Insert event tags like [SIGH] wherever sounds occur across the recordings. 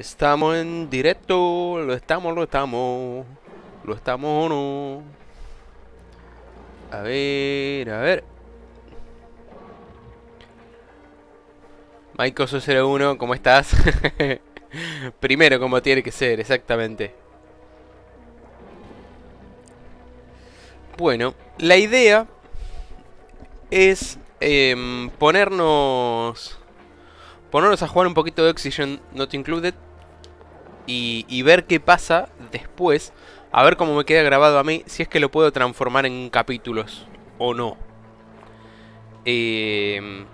Estamos en directo, lo estamos, lo estamos, lo estamos o no. A ver, a ver. Michael 01 ¿cómo estás? [LAUGHS] Primero, como tiene que ser, exactamente. Bueno, la idea es em, ponernos ponernos a jugar un poquito de Oxygen Not Included y, ver qué pasa después, a ver cómo me queda grabado a mí, si es que lo puedo transformar en capítulos o no. Em,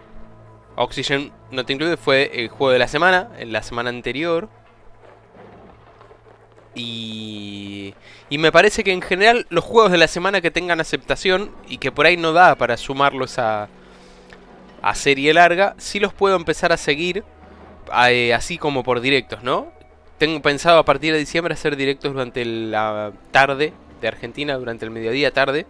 Oxygen no te fue el juego de la semana, en la semana anterior. Y, y me parece que en general los juegos de la semana que tengan aceptación y que por ahí no da para sumarlos a, a serie larga, Si los puedo empezar a seguir eh, así como por directos, ¿no? tengo pensado a partir de diciembre hacer directos durante la tarde de Argentina, durante el mediodía tarde,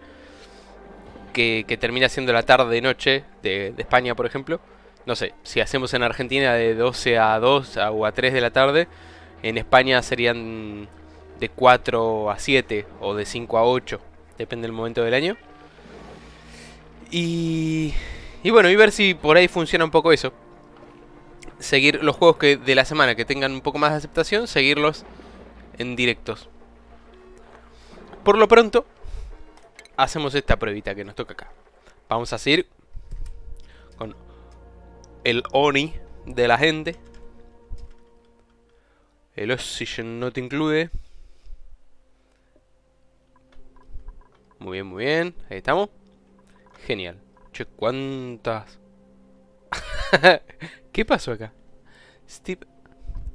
que, termina siendo la tarde noche de, España, por ejemplo. No sé, si hacemos en Argentina de 12 a 2 o a 3 de la tarde, en España serían de 4 a 7 o de 5 a 8, depende del momento del año. Y, y bueno, y ver si por ahí funciona un poco eso seguir los juegos que de la semana que tengan un poco más de aceptación, seguirlos en directos. Por lo pronto, hacemos esta pruebita que nos toca acá. Vamos a seguir con el Oni de la gente. El Oxygen no te incluye. Muy bien, muy bien. Ahí estamos. Genial. Che, cuántas. [LAUGHS] ¿Qué pasó acá? Steve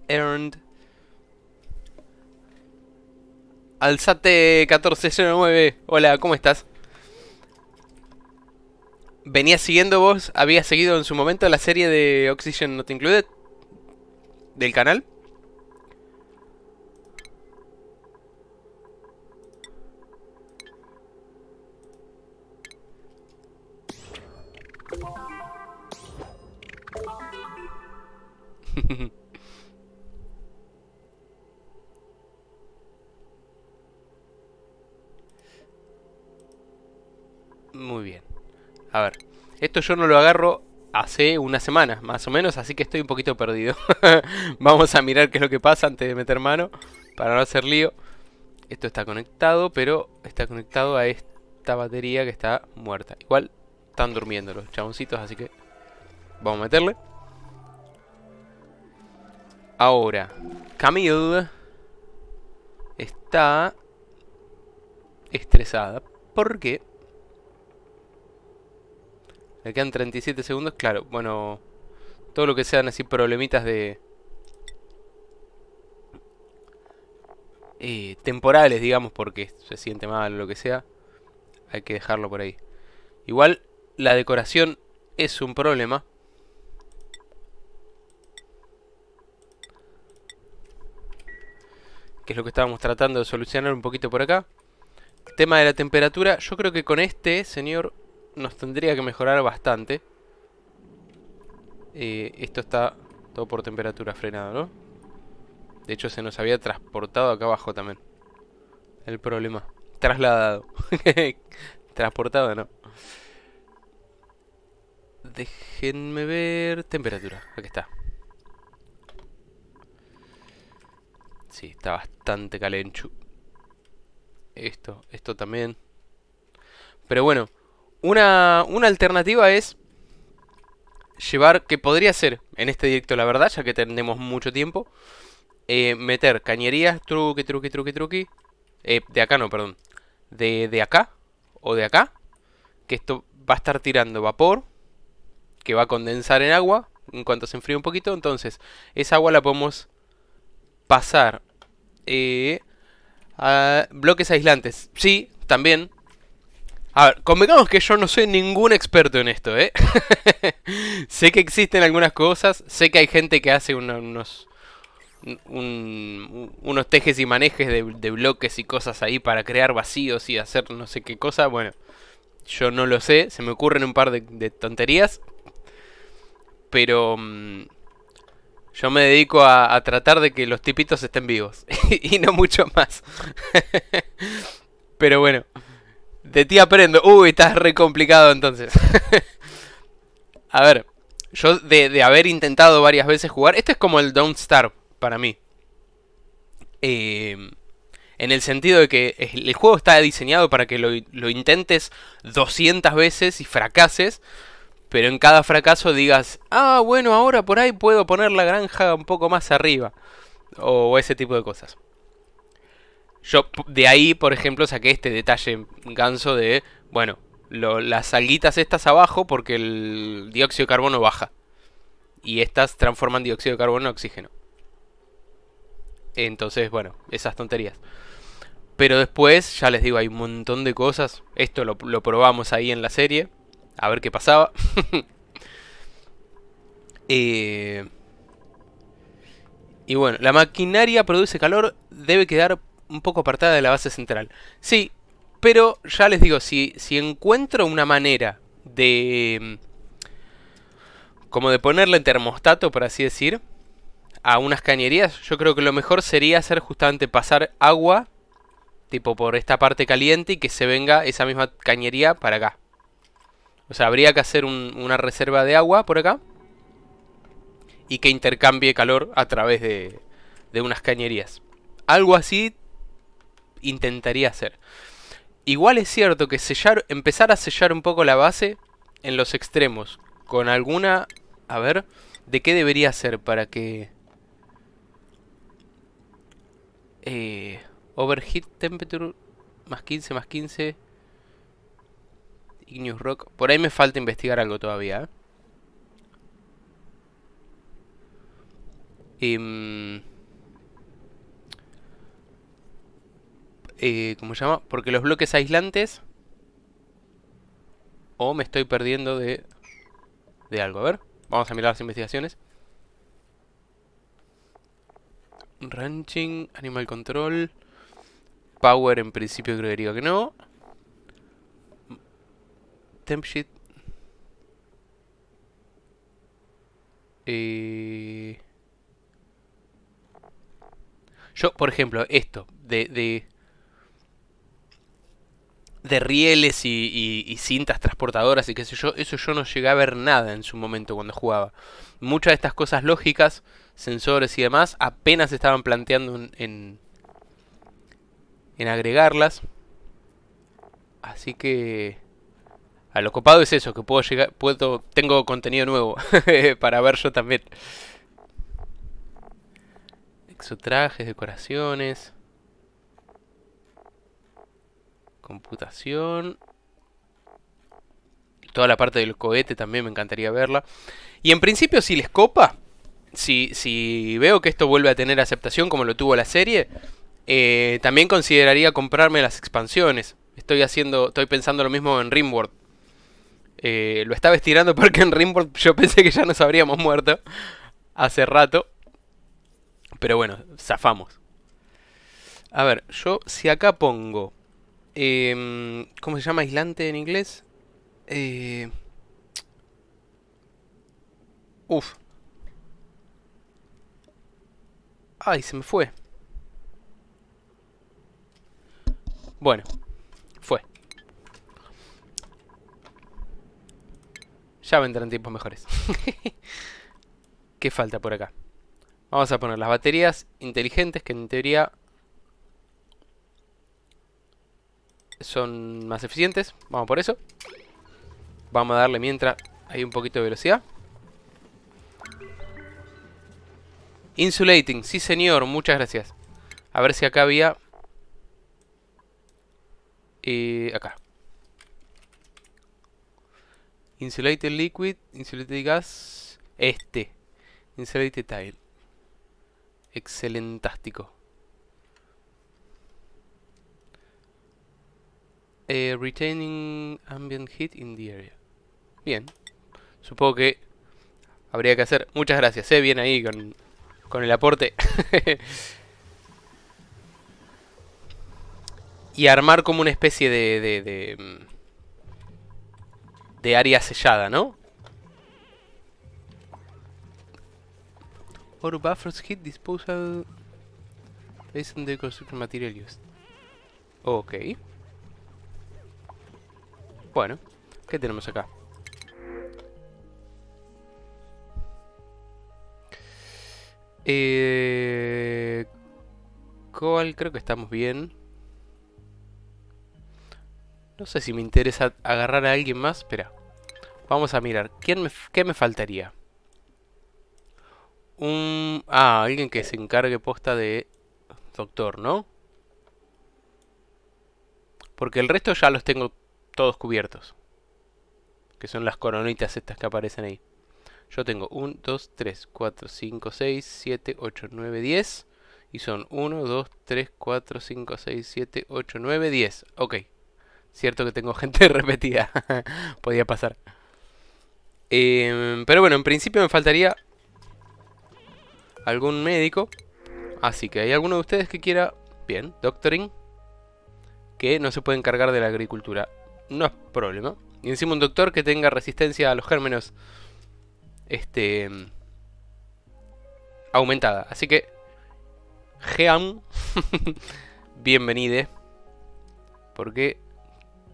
earned... Alzate 1409. Hola, ¿cómo estás? Venía siguiendo vos? Había seguido en su momento la serie de Oxygen Not Included? ¿Del canal? [LAUGHS] Muy bien. A ver, esto yo no lo agarro hace una semana, más o menos, así que estoy un poquito perdido. [LAUGHS] Vamos a mirar qué es lo que pasa antes de meter mano, para no hacer lío. Esto está conectado, pero está conectado a esta batería que está muerta. Igual están durmiendo los chaboncitos, así que vamos a meterle. Ahora, Camille está estresada porque le quedan 37 segundos, claro, bueno, todo lo que sean así problemitas de... Eh, temporales, digamos, porque se siente mal o lo que sea, hay que dejarlo por ahí. Igual, la decoración es un problema. que es lo que estábamos tratando de solucionar un poquito por acá. El tema de la temperatura, yo creo que con este, señor, nos tendría que mejorar bastante. Eh, esto está todo por temperatura frenado, ¿no? De hecho, se nos había transportado acá abajo también. El problema. Trasladado. [LAUGHS] Transportado, no. Déjenme ver... Temperatura, aquí está. Sí, está bastante calenchu. Esto, esto también. Pero bueno, una, una alternativa es llevar, que podría ser en este directo la verdad, ya que tenemos mucho tiempo, eh, meter cañerías, truqui, truqui, truqui, truqui. Eh, de acá no, perdón. De, de acá o de acá. Que esto va a estar tirando vapor, que va a condensar en agua en cuanto se enfríe un poquito. Entonces, esa agua la podemos pasar eh, bloques aislantes. Sí, también. A ver, convengamos que yo no soy ningún experto en esto, ¿eh? [LAUGHS] sé que existen algunas cosas, sé que hay gente que hace unos, unos tejes y manejes de, bloques y cosas ahí para crear vacíos y hacer no sé qué cosa. Bueno, yo no lo sé, se me ocurren un par de, tonterías. Pero... Mm, yo me dedico a, tratar de que los tipitos estén vivos. [LAUGHS] y no mucho más. Pero bueno. De ti aprendo. Uy, estás re complicado entonces. [LAUGHS] a ver. Yo de, haber intentado varias veces jugar. esto es como el Don't Star para mí. Eh, en el sentido de que el juego está diseñado para que lo, lo intentes 200 veces y fracases pero en cada fracaso digas, ah, bueno, ahora por ahí puedo poner la granja un poco más arriba, o, ese tipo de cosas. Yo de ahí, por ejemplo, saqué este detalle ganso de, bueno, las alguitas estas abajo porque el dióxido de carbono baja. Y estas transforman dióxido de carbono en oxígeno. Entonces, bueno, esas tonterías. Pero después, ya les digo, hay un montón de cosas. Esto lo probamos ahí en la serie a ver qué pasaba. [LAUGHS] Eh, y bueno, la maquinaria produce calor, debe quedar un poco apartada de la base central. Sí, pero ya les digo, si, si encuentro una manera de... Mm, como de ponerle termostato, por así decir, a unas cañerías, yo creo que lo mejor sería hacer justamente pasar agua, tipo por esta parte caliente, y que se venga esa misma cañería para acá. O sea, habría que hacer una reserva de agua por acá. Y que intercambie calor a través de, unas cañerías. Algo así intentaría hacer. Igual es cierto que empezar a sellar un poco la base en los extremos. Con alguna... A ver, ¿de qué debería hacer para que... Eh, overheat temperature más 15, más 15... Rock. Por ahí me falta investigar algo todavía. ¿eh? Em, eh, ¿Cómo se llama? Porque los bloques aislantes... O me estoy perdiendo de... De algo. A ver, vamos a mirar las investigaciones. Ranching, Animal Control... Power en principio creería que no temp Yo, por ejemplo, esto de, de, rieles y, cintas transportadoras y qué sé yo, eso yo no llegué a ver nada en su momento cuando jugaba. Muchas de estas cosas lógicas, sensores y demás, apenas estaban planteando en, en agregarlas. Así que... A lo copado es eso, que puedo llegar, tengo contenido nuevo [LAUGHS] para ver yo también. Exotrajes, decoraciones. Computación. Toda la parte del cohete también me encantaría verla. Y en principio, si les copa, si, si veo que esto vuelve a tener aceptación como lo tuvo la serie, eh, también consideraría comprarme las expansiones. Estoy haciendo, estoy pensando lo mismo en Rimworld eh, lo estaba estirando [LAUGHS] porque en Rimport yo pensé que ya nos habríamos muerto hace rato. Pero bueno, zafamos. A ver, yo si acá pongo... Em, ¿Cómo se llama aislante en inglés? Eh, uf. Ay, se me fue. Bueno, Ya vendrán tiempos mejores. [LAUGHS] ¿Qué falta por acá? Vamos a poner las baterías inteligentes que en teoría son más eficientes. Vamos por eso. Vamos a darle mientras hay un poquito de velocidad. Insulating, sí señor, muchas gracias. A ver si acá había... Y eh, acá. Insulated liquid, insulated gas, este. Insulated tile. Excelentástico. Eh, retaining ambient heat in the area. Bien. Supongo que habría que hacer. Muchas gracias, Se Bien ahí con, con el aporte. [LAUGHS] y armar como una especie de, de mm, de área sellada, ¿no? Or buffers hit disposal based on the construction material used. Ok. Bueno, ¿qué tenemos acá? Eh, Coal, creo que estamos bien. No sé si me interesa agarrar a alguien más. Espera. Vamos a mirar. ¿Quién me, ¿Qué me faltaría? Un... Ah, alguien que se encargue posta de doctor, ¿no? Porque el resto ya los tengo todos cubiertos. Que son las coronitas estas que aparecen ahí. Yo tengo 1, 2, 3, 4, 5, 6, 7, 8, 9, 10. Y son 1, 2, 3, 4, 5, 6, 7, 8, 9, 10. Ok. Cierto que tengo [LAUGHS] gente repetida. Podía pasar. Em, pero bueno, en principio me faltaría algún médico. Así que hay alguno de ustedes que quiera... Bien, doctoring. Que no se puede encargar de la agricultura. No es problema. Y encima un doctor que tenga resistencia a los gérmenos. Este... Em, aumentada. Así que... Geam. [LAUGHS] bienvenide. Porque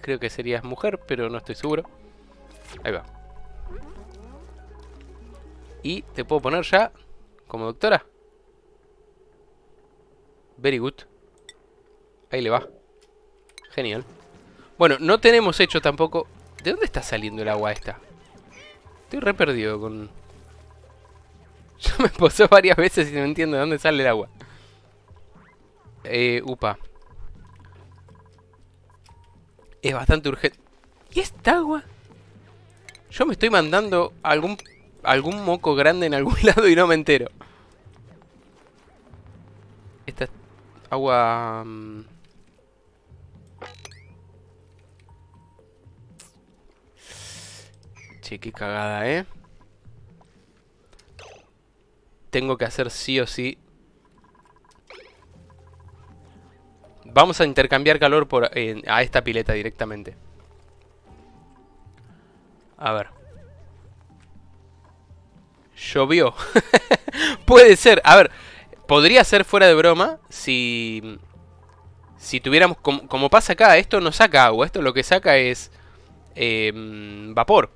Creo que serías mujer, pero no estoy seguro. Ahí va. Y te puedo poner ya como doctora. Very good. Ahí le va. Genial. Bueno, no tenemos hecho tampoco... ¿De dónde está saliendo el agua esta? Estoy re perdido con... [LAUGHS] Yo me posé varias veces y no entiendo de dónde sale el agua. Eh, upa es bastante urgente. ¿Y esta agua? Yo me estoy mandando algún, algún moco grande en algún [LAUGHS] lado y no me entero. Esta agua... Mm. Che, qué cagada, ¿eh? Tengo que hacer sí o sí Vamos a intercambiar calor por, a esta pileta directamente. A ver. Llovió. [LAUGHS] Puede ser. A ver, podría ser fuera de broma si... Si tuviéramos... Como, pasa acá, esto no saca agua. Esto lo que saca es em, vapor.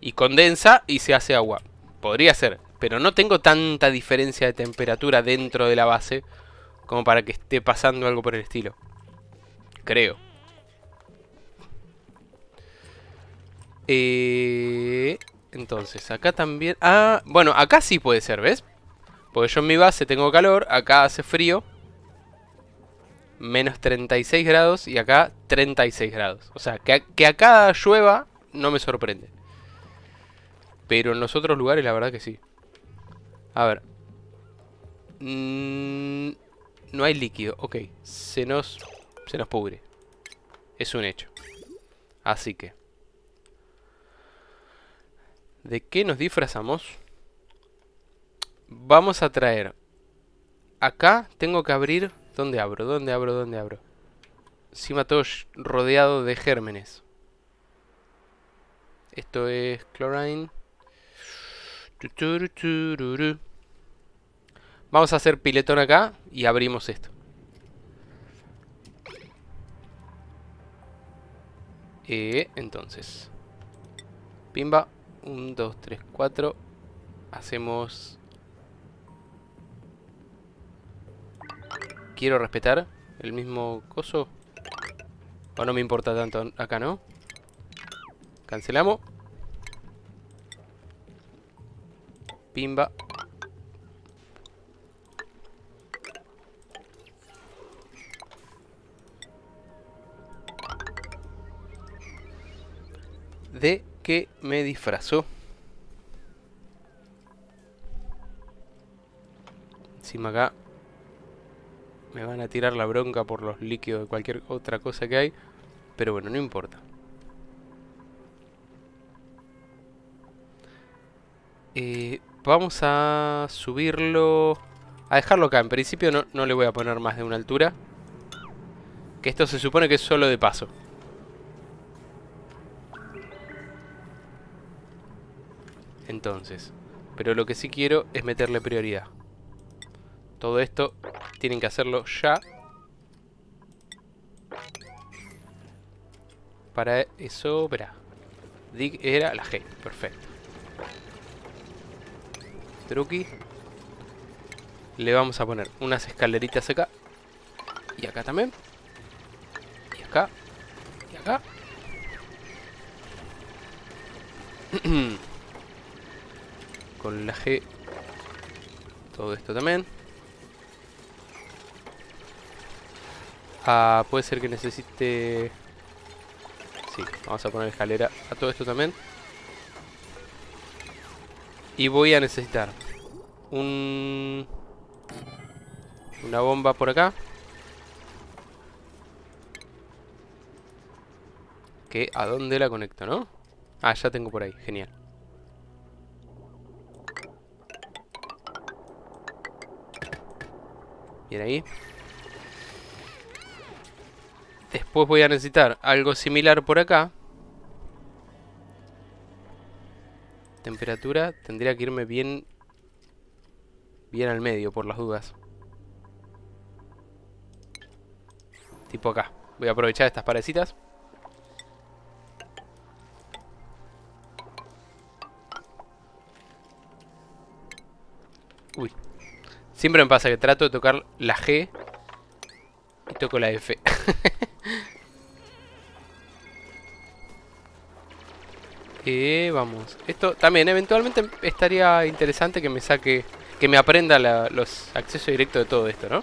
Y condensa y se hace agua. Podría ser. Pero no tengo tanta diferencia de temperatura dentro de la base como para que esté pasando algo por el estilo. Creo. Eh, entonces, acá también... Ah, bueno, acá sí puede ser, ¿ves? Porque yo en mi base tengo calor, acá hace frío. Menos 36 grados y acá 36 grados. O sea, que, acá llueva no me sorprende. Pero en los otros lugares la verdad que sí. A ver. Mm, no hay líquido. Ok, se nos, se nos pudre. Es un hecho. Así que... ¿De qué nos disfrazamos? Vamos a traer... Acá tengo que abrir... ¿Dónde abro? ¿Dónde abro? ¿Dónde abro? Encima todo rodeado de gérmenes. Esto es chlorine. Vamos a hacer piletón acá y abrimos esto. Eh, entonces. Pimba. 1, 2, 3, 4. Hacemos... Quiero respetar el mismo coso. O no me importa tanto acá, ¿no? Cancelamos. Pimba. de que me disfrazó. Encima acá me van a tirar la bronca por los líquidos de cualquier otra cosa que hay. Pero bueno, no importa. Eh, vamos a subirlo... A dejarlo acá. En principio no, no le voy a poner más de una altura. Que esto se supone que es solo de paso. entonces. Pero lo que sí quiero es meterle prioridad. Todo esto tienen que hacerlo ya. Para eso, verá. Dig era la G, perfecto. Truqui. Le vamos a poner unas escaleritas acá. Y acá también. Y acá. Y acá. [CLEARS THROAT] con la G. Todo esto también. Ah, puede ser que necesite... Sí, vamos a poner escalera a todo esto también. Y voy a necesitar un... Una bomba por acá. Que a dónde la conecto, ¿no? Ah, ya tengo por ahí, genial. Bien ahí. Después voy a necesitar algo similar por acá. Temperatura. Tendría que irme bien... Bien al medio, por las dudas. Tipo acá. Voy a aprovechar estas parecitas. Uy, Siempre me pasa que trato de tocar la G y toco la F. Y [LAUGHS] eh, vamos. Esto también eventualmente estaría interesante que me saque... Que me aprenda los accesos directos de todo esto, ¿no?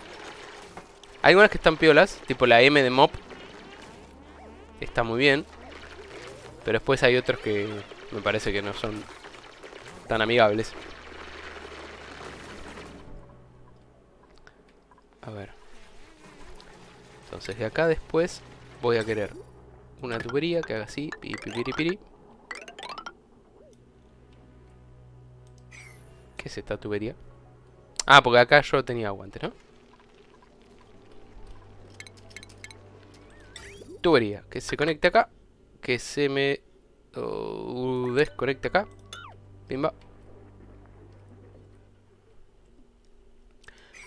Hay algunas que están piolas, tipo la M de Mop. Está muy bien. Pero después hay otros que me parece que no son tan amigables. Entonces de acá después voy a querer una tubería que haga así, pi ¿Qué es esta tubería? Ah, porque acá yo tenía aguante, ¿no? Tubería, que se conecte acá, que se me uh, desconecte acá. Pimba.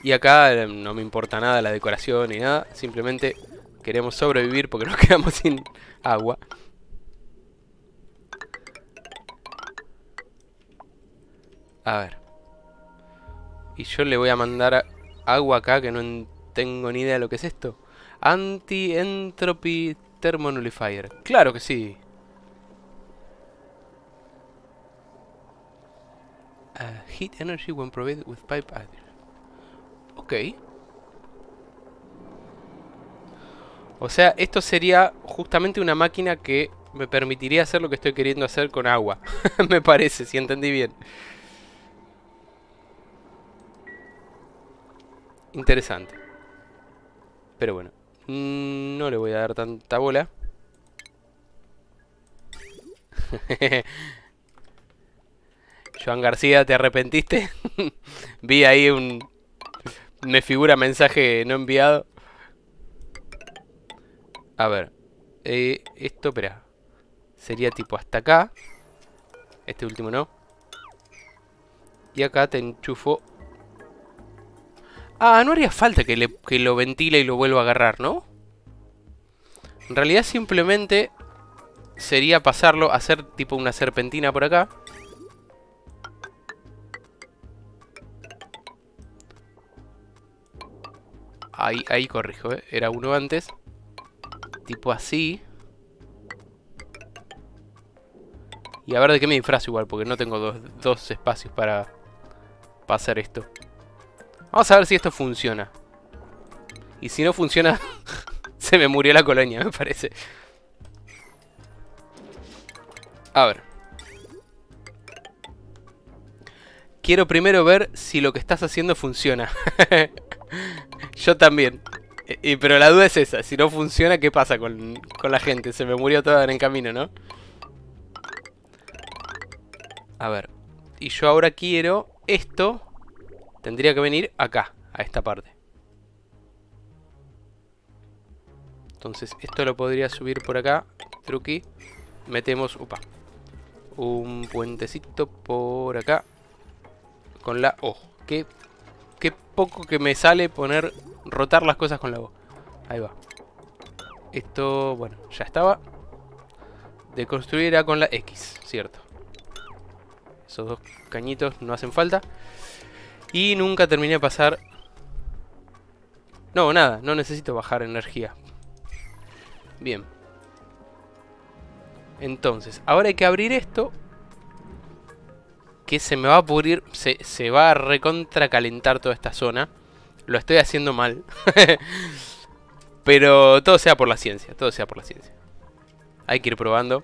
Y acá em, no me importa nada la decoración ni nada. Simplemente queremos sobrevivir porque [LAUGHS] nos quedamos sin agua. A ver. Y yo le voy a mandar agua acá que no tengo ni idea de lo que es esto. Anti-Entropy Thermonullifier. Claro que sí. Uh, heat energy when provided with pipe o sea, esto sería justamente una máquina que me permitiría hacer lo que estoy queriendo hacer con agua. [LAUGHS] me parece, si entendí bien. Interesante. Pero bueno, mm, no le voy a dar tanta bola. [LAUGHS] Joan García, ¿te arrepentiste? [LAUGHS] Vi ahí un, me figura mensaje no enviado. A ver. Eh, esto, espera. Sería tipo hasta acá. Este último no. Y acá te enchufo. Ah, no haría falta que, lo ventile y lo vuelva a agarrar, ¿no? En realidad simplemente sería pasarlo, hacer tipo una serpentina por acá. Ahí, ahí corrijo, ¿eh? Era uno antes. Tipo así. Y a ver de qué me disfrazo igual, porque no tengo dos, espacios para, pasar esto. Vamos a ver si esto funciona. Y si no funciona, [LAUGHS] se me murió la colonia, me parece. A ver. Quiero primero ver si lo que estás haciendo funciona. [LAUGHS] Yo también. E, y, pero la duda es esa, si no funciona, ¿qué pasa con, la gente? Se me murió toda en camino, ¿no? A ver. Y yo ahora quiero esto. Tendría que venir acá, a esta parte. Entonces esto lo podría subir por acá. Truqui. Metemos, upa, un puentecito por acá. Con la... ¡Oh! Qué, qué poco que me sale poner rotar las cosas con la voz. Ahí va. Esto, bueno, ya estaba. De construir era con la X, cierto. Esos dos cañitos no hacen falta. Y nunca terminé de pasar... No, nada, no necesito bajar energía. Bien. Entonces, ahora hay que abrir esto. Que se me va a pudrir... Se, se va a recontracalentar toda esta zona lo estoy haciendo mal. [LAUGHS] Pero todo sea por la ciencia, todo sea por la ciencia. Hay que ir probando.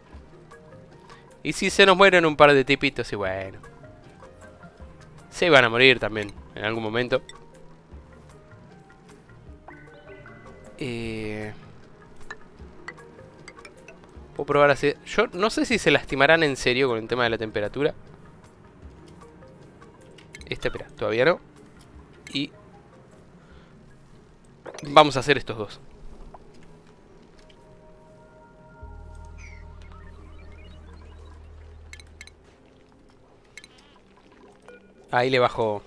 Y si se nos mueren un par de tipitos, y bueno. Se van a morir también en algún momento. Voy eh, a probar así. Yo no sé si se lastimarán en serio con el tema de la temperatura. Esta, espera, todavía no. Y Vamos a hacer estos dos. Ahí le bajo.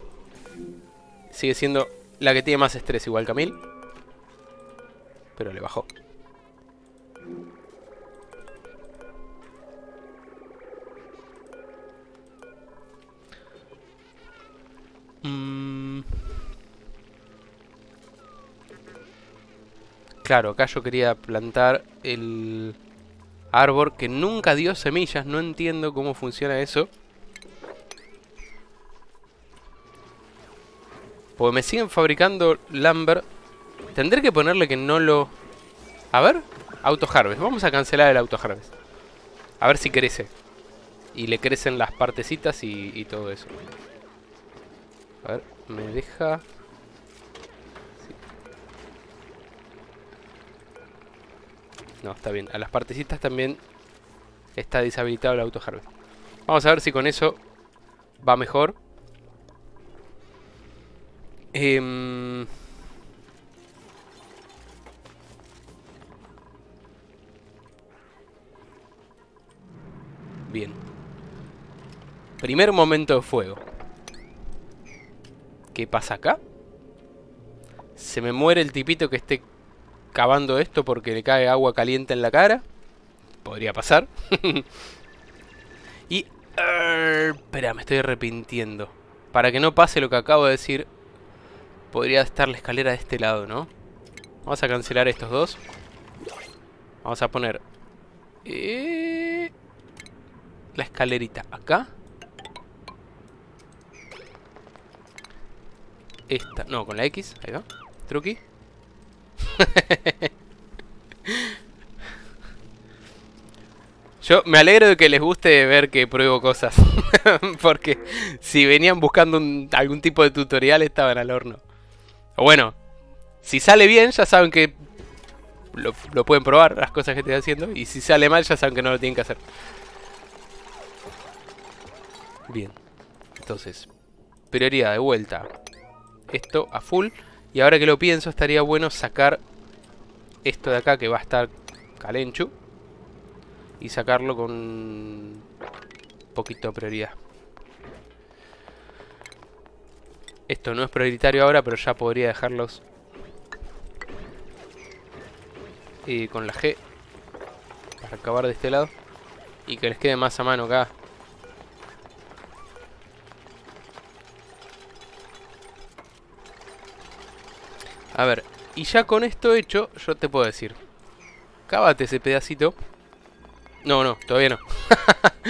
Sigue siendo la que tiene más estrés igual Camil. Pero le bajó. Mmm. Claro, acá yo quería plantar el árbol que nunca dio semillas. No entiendo cómo funciona eso. Pues me siguen fabricando Lambert. Tendré que ponerle que no lo... A ver, auto harvest. Vamos a cancelar el auto harvest. A ver si crece. Y le crecen las partecitas y, y todo eso. A ver, me deja... No, está bien. A las partecitas también está deshabilitado el auto harvest. Vamos a ver si con eso va mejor. Em, bien. Primer momento de fuego. ¿Qué pasa acá? Se me muere el tipito que esté cavando esto porque le cae agua caliente en la cara. Podría pasar. [LAUGHS] y... Er, espera, me estoy arrepintiendo. Para que no pase lo que acabo de decir, podría estar la escalera de este lado, ¿no? Vamos a cancelar estos dos. Vamos a poner... Eh, la escalerita acá. Esta, no, con la X, ahí va. Truqui. [LAUGHS] Yo me alegro de que les guste ver que pruebo cosas. [LAUGHS] Porque si venían buscando algún tipo de tutorial estaban al horno. O bueno, si sale bien ya saben que lo, lo, pueden probar las cosas que estoy haciendo. Y si sale mal ya saben que no lo tienen que hacer. Bien. Entonces, prioridad de vuelta. Esto a full. Y ahora que lo pienso, estaría bueno sacar esto de acá que va a estar calenchu. Y sacarlo con poquito de prioridad. Esto no es prioritario ahora, pero ya podría dejarlos eh, con la G para acabar de este lado y que les quede más a mano acá A ver, y ya con esto hecho, yo te puedo decir. Cábate ese pedacito. No, no, todavía no. [LAUGHS]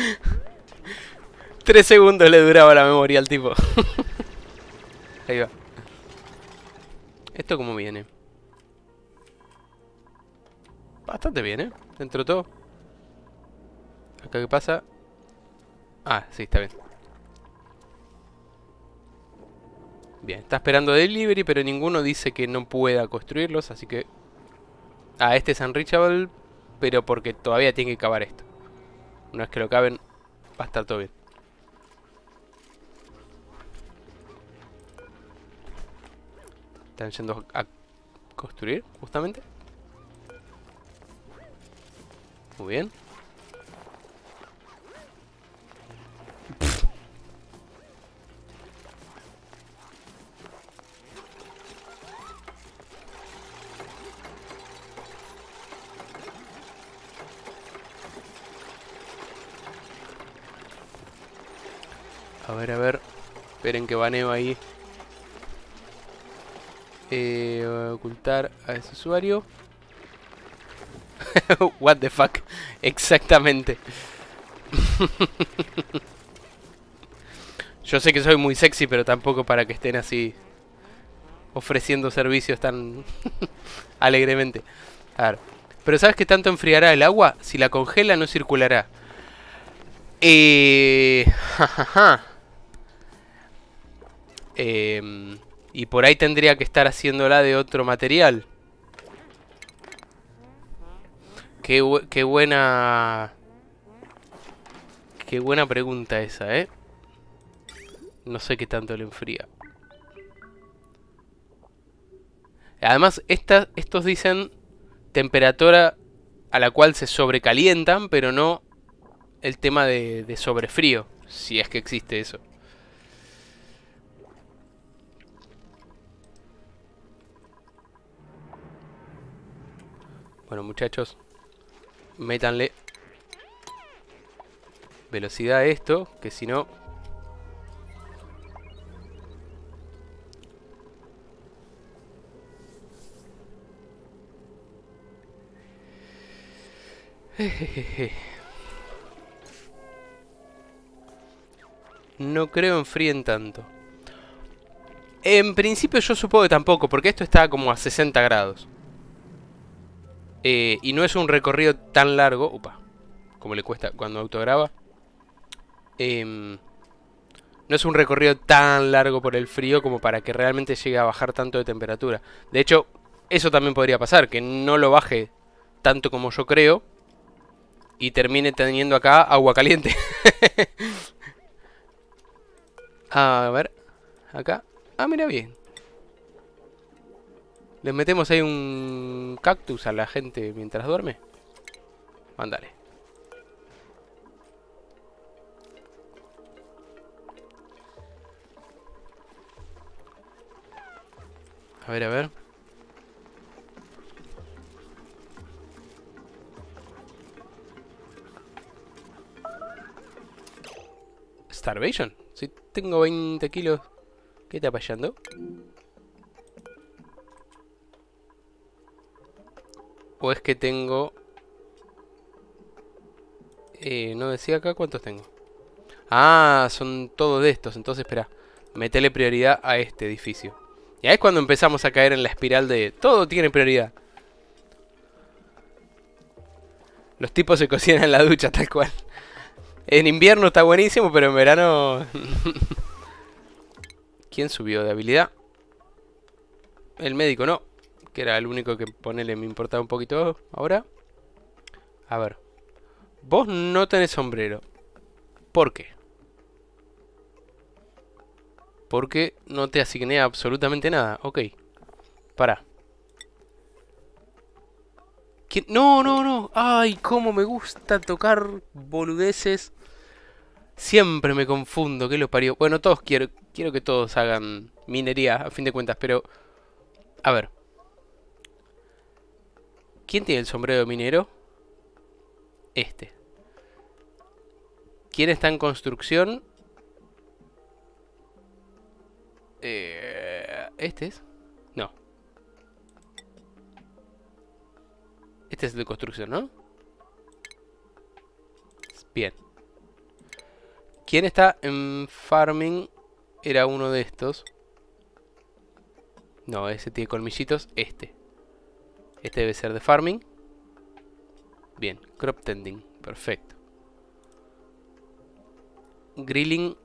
Tres segundos le duraba la memoria al tipo. [LAUGHS] Ahí va. ¿Esto cómo viene? Bastante bien, ¿eh? Dentro todo. Acá qué pasa. Ah, sí, está bien. Bien, está esperando delivery, pero ninguno dice que no pueda construirlos, así que... Ah, este es reachable, pero porque todavía tiene que cavar esto. Una vez que lo caben, va a estar todo bien. Están yendo a construir, justamente. Muy bien. A ver, a ver. Esperen que baneo ahí. Eh, voy a ocultar a ese usuario. [LAUGHS] What the fuck. Exactamente. [LAUGHS] Yo sé que soy muy sexy, pero tampoco para que estén así ofreciendo servicios tan [LAUGHS] alegremente. A ver. Pero ¿sabes qué tanto enfriará el agua? Si la congela no circulará. Eh... Em, y por ahí tendría que estar haciéndola de otro material. Qué, buena... Qué buena pregunta esa, ¿eh? No sé qué tanto le enfría. Además, estos dicen temperatura a la cual se sobrecalientan, pero no el tema de sobrefrío, si es que existe eso. Bueno, muchachos, métanle velocidad a esto, que si no... [LAUGHS] No creo enfríen tanto. En principio yo supongo que tampoco, porque esto está como a 60 grados. Eh, y no es un recorrido tan largo. Upa, como le cuesta cuando autograba. Em, no es un recorrido tan largo por el frío como para que realmente llegue a bajar tanto de temperatura. De hecho, eso también podría pasar, que no lo baje tanto como yo creo. Y termine teniendo acá agua caliente. [LAUGHS] a ver, acá. Ah, mira bien. ¿Les metemos ahí un cactus a la gente mientras duerme? Mándale. A ver, a ver. Starvation. Si tengo 20 kilos, ¿qué está pasando? O es que tengo... Eh, no decía acá cuántos tengo. Ah, son todos de estos. Entonces, espera. Metele prioridad a este edificio. Y ahí es cuando empezamos a caer en la espiral de... Todo tiene prioridad. Los tipos se cocinan en la ducha, tal cual. En invierno está buenísimo, pero en verano... [LAUGHS] ¿Quién subió de habilidad? El médico no que era el único que ponele me importaba un poquito ahora. A ver. Vos no tenés sombrero. ¿Por qué? Porque no te asigné absolutamente nada. Ok. para No, no, no. Ay, cómo me gusta tocar boludeces. Siempre me confundo. ¿Qué lo parió? Bueno, todos quiero, quiero que todos hagan minería, a fin de cuentas, pero... A ver. ¿Quién tiene el sombrero minero? Este. ¿Quién está en construcción? Eh, ¿Este es? No. Este es de construcción, ¿no? Bien. ¿Quién está en farming? Era uno de estos. No, ese tiene colmillitos. Este. Este debe ser de farming. Bien, crop tending, perfecto. Grilling.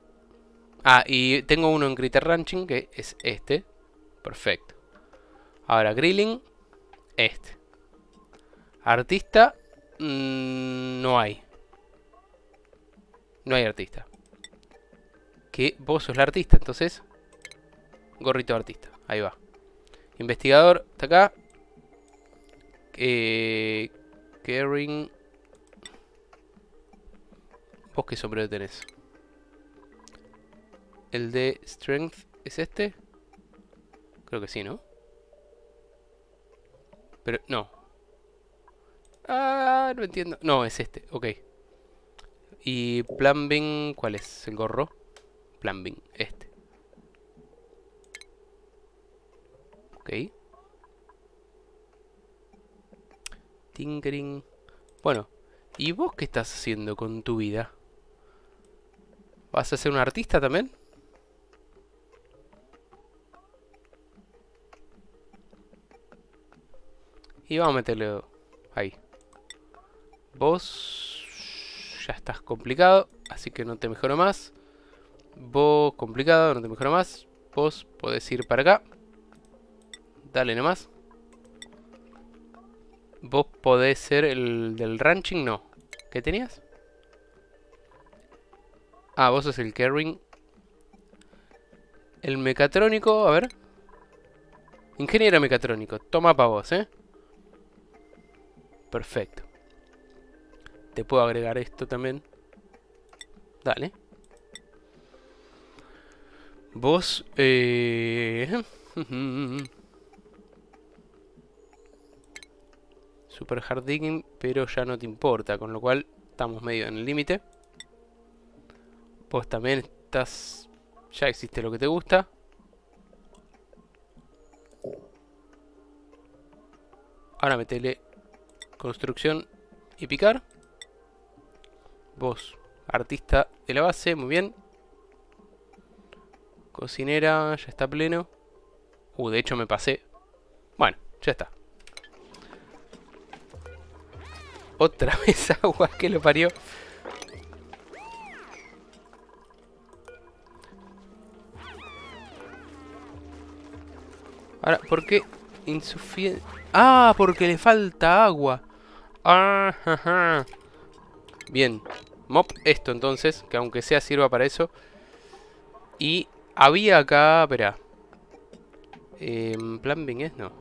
Ah, y tengo uno en Critter Ranching que es este. Perfecto. Ahora, grilling, este. Artista, mm, no hay. No hay artista. Que vos sos la artista, entonces. Gorrito artista, ahí va. Investigador, está acá. Eh, Caring. ¿Vos qué sombrero tenés? ¿El de Strength es este? Creo que sí, ¿no? Pero, no. Ah, no entiendo. No, es este, ok. ¿Y Plumbing cuál es? ¿El gorro? Plumbing, este. Ok. Tinkering. Bueno, ¿y vos qué estás haciendo con tu vida? ¿Vas a ser un artista también? Y vamos a meterlo ahí. Vos ya estás complicado, así que no te mejoro más. Vos complicado, no te mejoro más. Vos podés ir para acá. Dale nomás. Vos podés ser el del ranching, no. ¿Qué tenías? Ah, vos sos el carrying. El mecatrónico, a ver. Ingeniero mecatrónico, toma para vos, ¿eh? Perfecto. Te puedo agregar esto también. Dale. Vos... Eh, [LAUGHS] Super hard digging, pero ya no te importa, con lo cual estamos medio en el límite. Vos también estás... Ya existe lo que te gusta. Ahora metele construcción y picar. Vos, artista de la base, muy bien. Cocinera, ya está pleno. Uh, de hecho me pasé. Bueno, ya está. Otra [LAUGHS] vez agua que lo parió. Ahora, ¿por qué insuficiente? Ah, porque le falta agua. Ah, Bien. Mop esto entonces, que aunque sea sirva para eso. Y había acá... Espera. Em, ¿Plan ¿Plumbing es? No.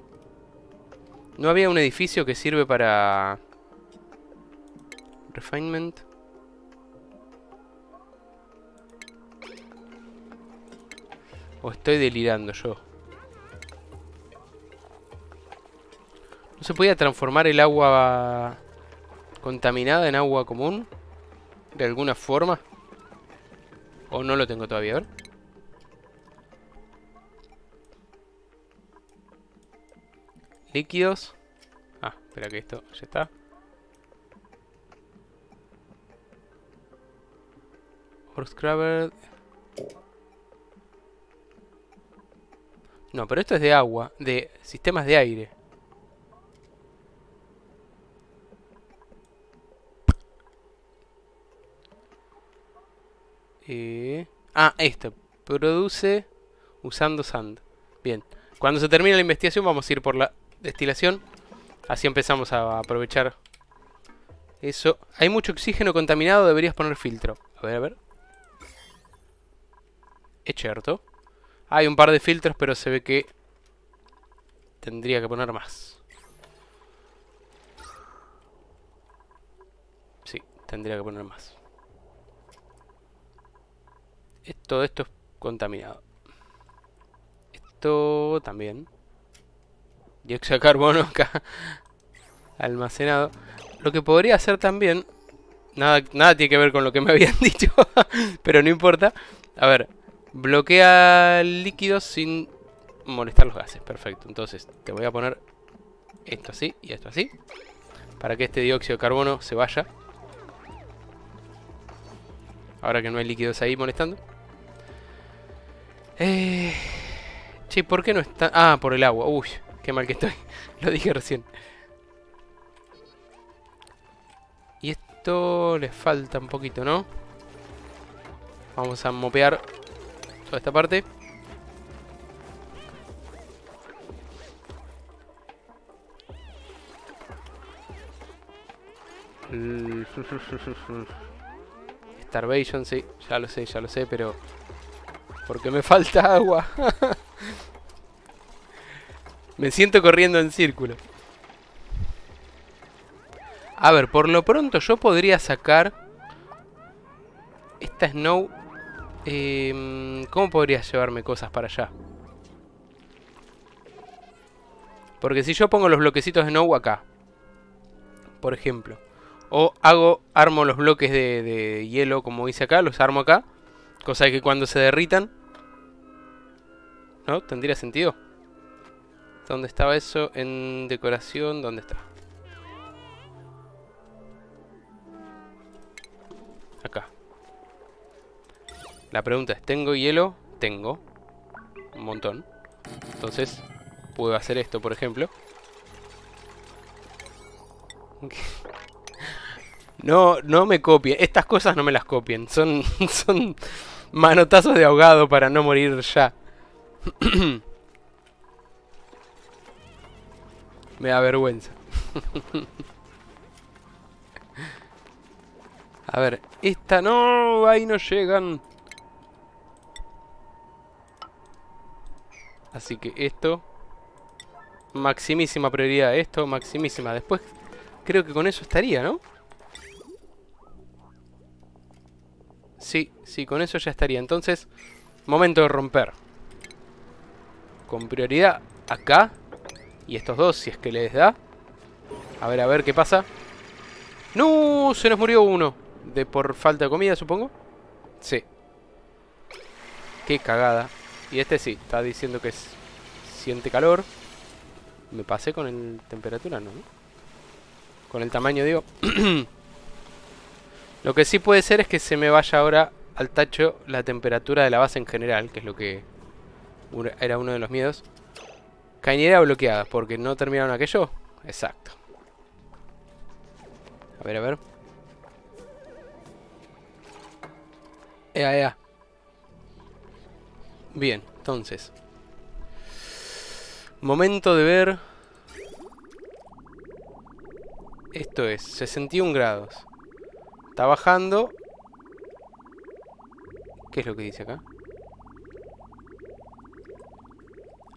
No había un edificio que sirve para refinement. O estoy delirando yo. ¿No se podía transformar el agua contaminada en agua común? ¿De alguna forma? ¿O no lo tengo todavía? Líquidos. Ah, espera que esto ya está. Scrubber. No, pero esto es de agua, de sistemas de aire. Eh, ah, esto. Produce usando sand. Bien. Cuando se termine la investigación vamos a ir por la destilación. Así empezamos a aprovechar eso. Hay mucho oxígeno contaminado, deberías poner filtro. A ver, a ver. Es cierto. Hay un par de filtros, pero se ve que tendría que poner más. Sí, tendría que poner más. Todo esto es contaminado. Esto también. Dióxido de carbono acá. [LAUGHS] Almacenado. Lo que podría hacer también... Nada, nada tiene que ver con lo que me habían [LAUGHS] dicho. pero no importa. A ver, Bloquea líquidos sin molestar los gases. Perfecto. Entonces te voy a poner esto así y esto así. Para que este dióxido de carbono se vaya. Ahora que no hay líquidos ahí molestando. Eh, che, ¿por qué no está...? Ah, por el agua. Uy, qué mal que estoy. [LAUGHS] Lo dije recién. Y esto le falta un poquito, ¿no? Vamos a mopear toda esta parte. [LAUGHS] Starvation, sí, ya lo sé, ya lo sé, pero... Porque me falta agua. [LAUGHS] me siento corriendo en círculo. A ver, por lo pronto yo podría sacar... Esta Snow Em, ¿Cómo podrías llevarme cosas para allá? Porque si yo pongo los bloquecitos de nou acá, por ejemplo, o hago, armo los bloques de, de hielo como hice acá, los armo acá, cosa que cuando se derritan, ¿no? ¿Tendría sentido? ¿Dónde estaba eso? En decoración, ¿dónde está? La pregunta es, ¿tengo hielo? Tengo. Un montón. Entonces, puedo hacer esto, por ejemplo. [LAUGHS] No, no me copien. Estas cosas no me las copien. Son, [LAUGHS] son manotazos de ahogado para no morir ya. [CLEARS THROAT] me da vergüenza. [LAUGHS] A ver, esta no, ahí no llegan. Así que esto... Maximísima prioridad. Esto, maximísima. Después creo que con eso estaría, ¿no? Sí, sí, con eso ya estaría. Entonces, momento de romper. Con prioridad acá. Y estos dos, si es que les da. A ver, a ver qué pasa. ¡No! Se nos murió uno. De por falta de comida, supongo. Sí. Qué cagada. Y este sí, está diciendo que siente calor. Me pasé con el temperatura, no, Con el tamaño, digo. [CLEARS THROAT] lo que sí puede ser es que se me vaya ahora al tacho la temperatura de la base en general, que es lo que era uno de los miedos. Cañera bloqueada, porque no terminaron aquello. Exacto. A ver, a ver. Ea, ea. Bien, entonces. Momento de ver... Esto es, 61 grados. Está bajando. ¿Qué es lo que dice acá?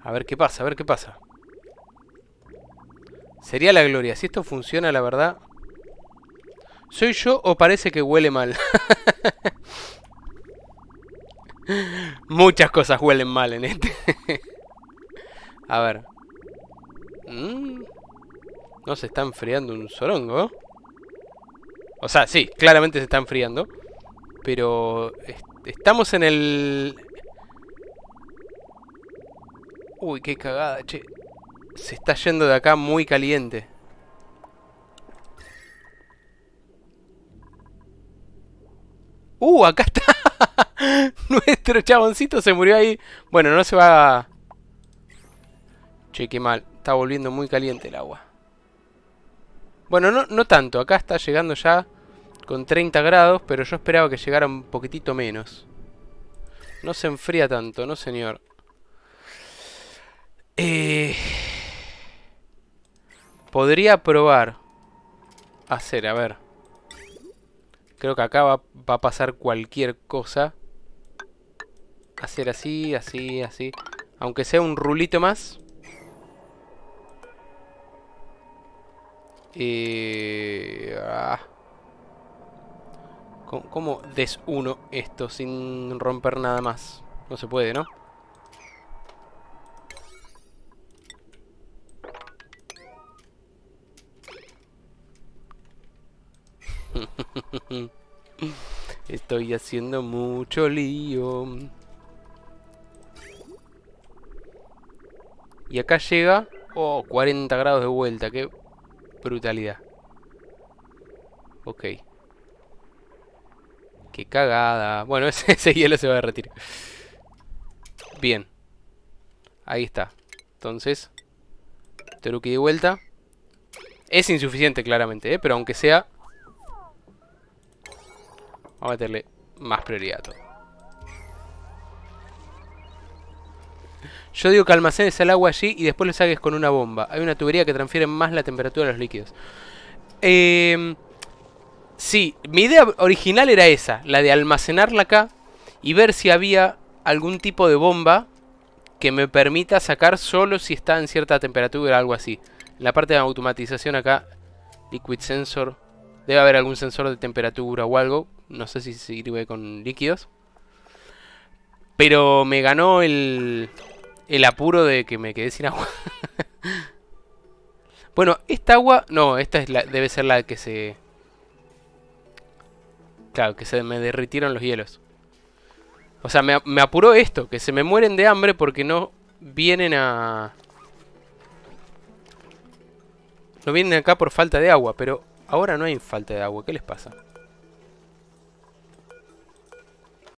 A ver qué pasa, a ver qué pasa. Sería la gloria. Si esto funciona, la verdad... ¿Soy yo o parece que huele mal? [LAUGHS] Muchas cosas huelen mal en este. [LAUGHS] A ver. Mm. No se está enfriando un sorongo. O sea, sí, claramente se está enfriando. Pero estamos en el... Uy, qué cagada, che. Se está yendo de acá muy caliente. Uh, acá está. Nuestro este chaboncito se murió ahí. Bueno, no se va... A... Che, qué mal. Está volviendo muy caliente el agua. Bueno, no, tanto. Acá está llegando ya con 30 grados, pero yo esperaba que llegara un poquitito menos. No se enfría tanto, no señor. Eh, podría probar hacer, a ver. Creo que acá va a pasar cualquier cosa hacer así, así, así. Aunque sea un rulito más. Eh, ah. ¿Cómo, desuno esto sin romper nada más? No se puede, ¿no? [LAUGHS] Estoy haciendo mucho lío. Y acá llega... Oh, 40 grados de vuelta. Qué brutalidad. Ok. Qué cagada. Bueno, [LAUGHS] ese, hielo se va a derretir. Bien. Ahí está. Entonces, Teruki de vuelta. Es insuficiente claramente, ¿eh? pero aunque sea... Vamos a meterle más prioridad a todo. Yo digo que almacenes el agua allí y después lo saques con una bomba. Hay una tubería que transfiere más la temperatura de los líquidos. Em, sí, mi idea original era esa, la de almacenarla acá y ver si había algún tipo de bomba que me permita sacar solo si está en cierta temperatura o algo así. la parte de automatización acá, liquid sensor, debe haber algún sensor de temperatura o algo. No sé si sirve con líquidos. Pero me ganó el, el apuro de que me quedé sin agua. [LAUGHS] bueno, esta agua... No, esta es la, debe ser la que se... Claro, que se me derritieron los hielos. O sea, me, me apuró esto, que se me mueren de hambre porque no vienen a... No vienen acá por falta de agua, pero ahora no hay falta de agua. ¿Qué les pasa?